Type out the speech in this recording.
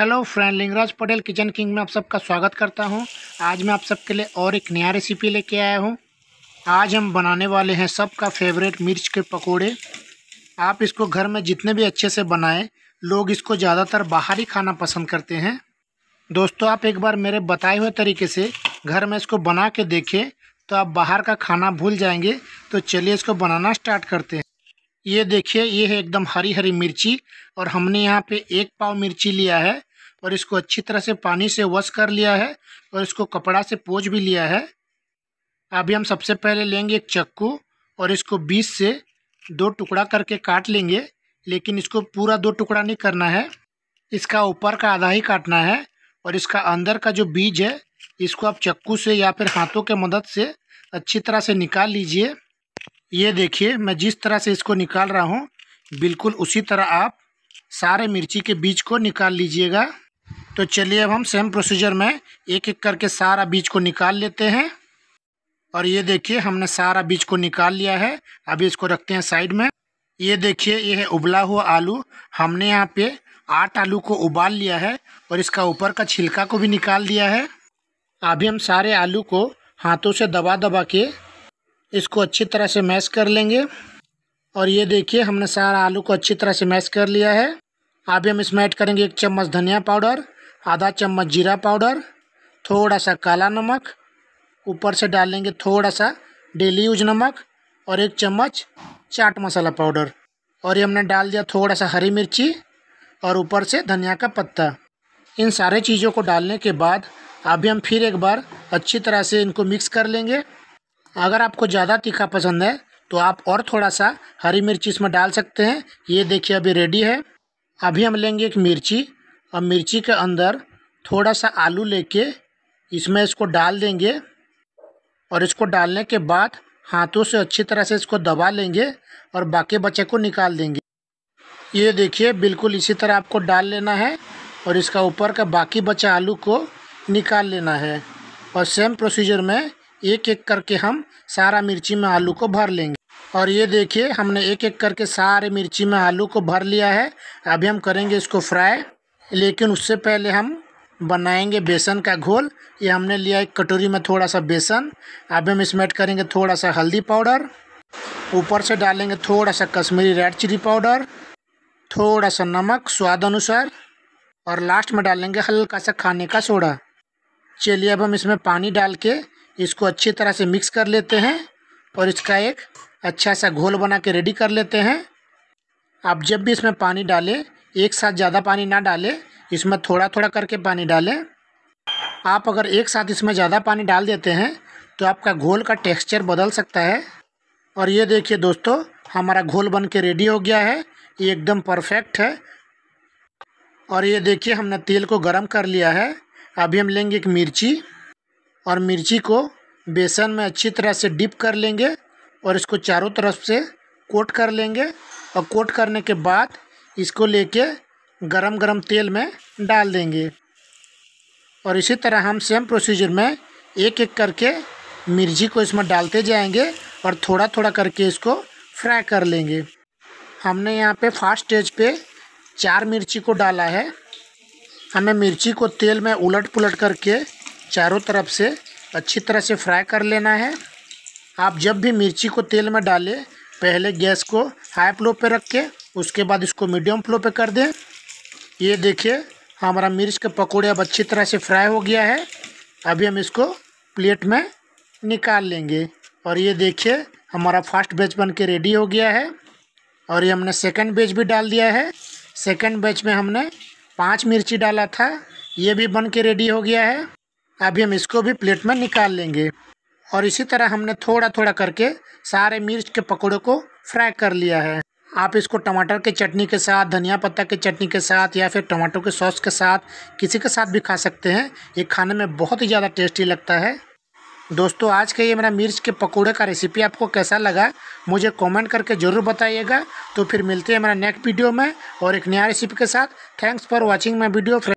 hello friend Lingraj Patel kitchen king में आप सबका स्वागत करता हूं आज मैं आप सबके लिए और एक नया रेसिपी लेके आया हूं आज हम बनाने वाले हैं सबका फेवरेट मिर्च के पकोड़े आप इसको घर में जितने भी अच्छे से बनाएं लोग इसको ज़्यादातर बाहर ही खाना पसंद करते हैं दोस्तों आप एक बार मेरे बताए हुए तरीके से घर में इसको बना के देखें तो आप बाहर का खाना भूल जाएंगे तो चलिए इसको बनाना स्टार्ट करते हैं ये देखिए ये है एकदम हरी हरी मिर्ची और हमने यहाँ पे एक पाव मिर्ची लिया है और इसको अच्छी तरह से पानी से वॉश कर लिया है और इसको कपड़ा से पोज भी लिया है अभी हम सबसे पहले लेंगे एक चक्कू और इसको बीस से दो टुकड़ा करके काट लेंगे लेकिन इसको पूरा दो टुकड़ा नहीं करना है इसका ऊपर का आधा ही काटना है और इसका अंदर का जो बीज है इसको आप चक्कू से या फिर हाथों के मदद से अच्छी तरह से निकाल लीजिए ये देखिए मैं जिस तरह से इसको निकाल रहा हूँ बिल्कुल उसी तरह आप सारे मिर्ची के बीज को निकाल लीजिएगा तो चलिए अब हम सेम प्रोसीजर में एक एक करके सारा बीज को निकाल लेते हैं और ये देखिए हमने सारा बीज को निकाल लिया है अभी इसको रखते हैं साइड में ये देखिए ये है उबला हुआ आलू हमने यहाँ पे आठ आलू को उबाल लिया है और इसका ऊपर का छिलका को भी निकाल दिया है अभी हम सारे आलू को हाथों से दबा दबा के इसको अच्छी तरह से मैश कर लेंगे और ये देखिए हमने सारा आलू को अच्छी तरह से मैश कर लिया है अभी हम इसमें ऐड करेंगे एक चम्मच धनिया पाउडर आधा चम्मच जीरा पाउडर थोड़ा सा काला नमक ऊपर से डालेंगे थोड़ा सा डेली यूज नमक और एक चम्मच चाट मसाला पाउडर और ये हमने डाल दिया थोड़ा सा हरी मिर्ची और ऊपर से धनिया का पत्ता इन सारे चीज़ों को डालने के बाद अभी हम फिर एक बार अच्छी तरह से इनको मिक्स कर लेंगे अगर आपको ज़्यादा तीखा पसंद है तो आप और थोड़ा सा हरी मिर्ची इसमें डाल सकते हैं ये देखिए अभी रेडी है अभी हम लेंगे एक मिर्ची अब मिर्ची के अंदर थोड़ा सा आलू लेके इसमें इसको डाल देंगे और इसको डालने के बाद हाथों से अच्छी तरह से इसको दबा लेंगे और बाकी बचे को निकाल देंगे ये देखिए बिल्कुल इसी तरह आपको डाल लेना है और इसका ऊपर का बाकी बचा आलू को निकाल लेना है और सेम प्रोसीजर में एक एक करके हम सारा मिर्ची में आलू को भर लेंगे और ये देखिए हमने एक एक करके सारे मिर्ची में आलू को भर लिया है अभी हम करेंगे इसको फ्राई लेकिन उससे पहले हम बनाएंगे बेसन का घोल ये हमने लिया एक कटोरी में थोड़ा सा बेसन अब हम इसमें ऐड करेंगे थोड़ा सा हल्दी पाउडर ऊपर से डालेंगे थोड़ा सा कश्मीरी रेड चिली पाउडर थोड़ा सा नमक स्वाद अनुसार और लास्ट में डालेंगे हल्का सा खाने का सोडा चलिए अब हम इसमें पानी डाल के इसको अच्छी तरह से मिक्स कर लेते हैं और इसका एक अच्छा सा घोल बना के रेडी कर लेते हैं आप जब भी इसमें पानी डालें एक साथ ज़्यादा पानी ना डालें इसमें थोड़ा थोड़ा करके पानी डालें आप अगर एक साथ इसमें ज़्यादा पानी डाल देते हैं तो आपका घोल का टेक्सचर बदल सकता है और ये देखिए दोस्तों हमारा घोल बन के रेडी हो गया है ये एकदम परफेक्ट है और ये देखिए हमने तेल को गरम कर लिया है अभी हम लेंगे एक मिर्ची और मिर्ची को बेसन में अच्छी तरह से डिप कर लेंगे और इसको चारों तरफ से कोट कर लेंगे और कोट करने के बाद इसको लेके गरम गरम तेल में डाल देंगे और इसी तरह हम सेम प्रोसीजर में एक एक करके मिर्ची को इसमें डालते जाएंगे और थोड़ा थोड़ा करके इसको फ्राई कर लेंगे हमने यहाँ पे फास्ट स्टेज पे चार मिर्ची को डाला है हमें मिर्ची को तेल में उलट पुलट करके चारों तरफ से अच्छी तरह से फ्राई कर लेना है आप जब भी मिर्ची को तेल में डालें पहले गैस को हाई फ्लो पे रख के उसके बाद इसको मीडियम फ्लो पे कर दें ये देखिए हमारा मिर्च के पकौड़े अब अच्छी तरह से फ्राई हो गया है अभी हम इसको प्लेट में निकाल लेंगे और ये देखिए हमारा फर्स्ट बैच बन के रेडी हो गया है और ये हमने सेकंड बैच भी डाल दिया है सेकंड बैच में हमने पांच मिर्ची डाला था ये भी बन के रेडी हो गया है अभी हम इसको भी प्लेट में निकाल लेंगे और इसी तरह हमने थोड़ा थोड़ा करके सारे मिर्च के पकौड़े को फ्राई कर लिया है आप इसको टमाटर के चटनी के साथ धनिया पत्ता के चटनी के साथ या फिर टमाटो के सॉस के साथ किसी के साथ भी खा सकते हैं ये खाने में बहुत ही ज़्यादा टेस्टी लगता है दोस्तों आज का ये मेरा मिर्च के पकोड़े का रेसिपी आपको कैसा लगा मुझे कमेंट करके ज़रूर बताइएगा तो फिर मिलते हैं मेरा नेक्स्ट वीडियो में और एक नया रेसिपी के साथ thanks for watching my video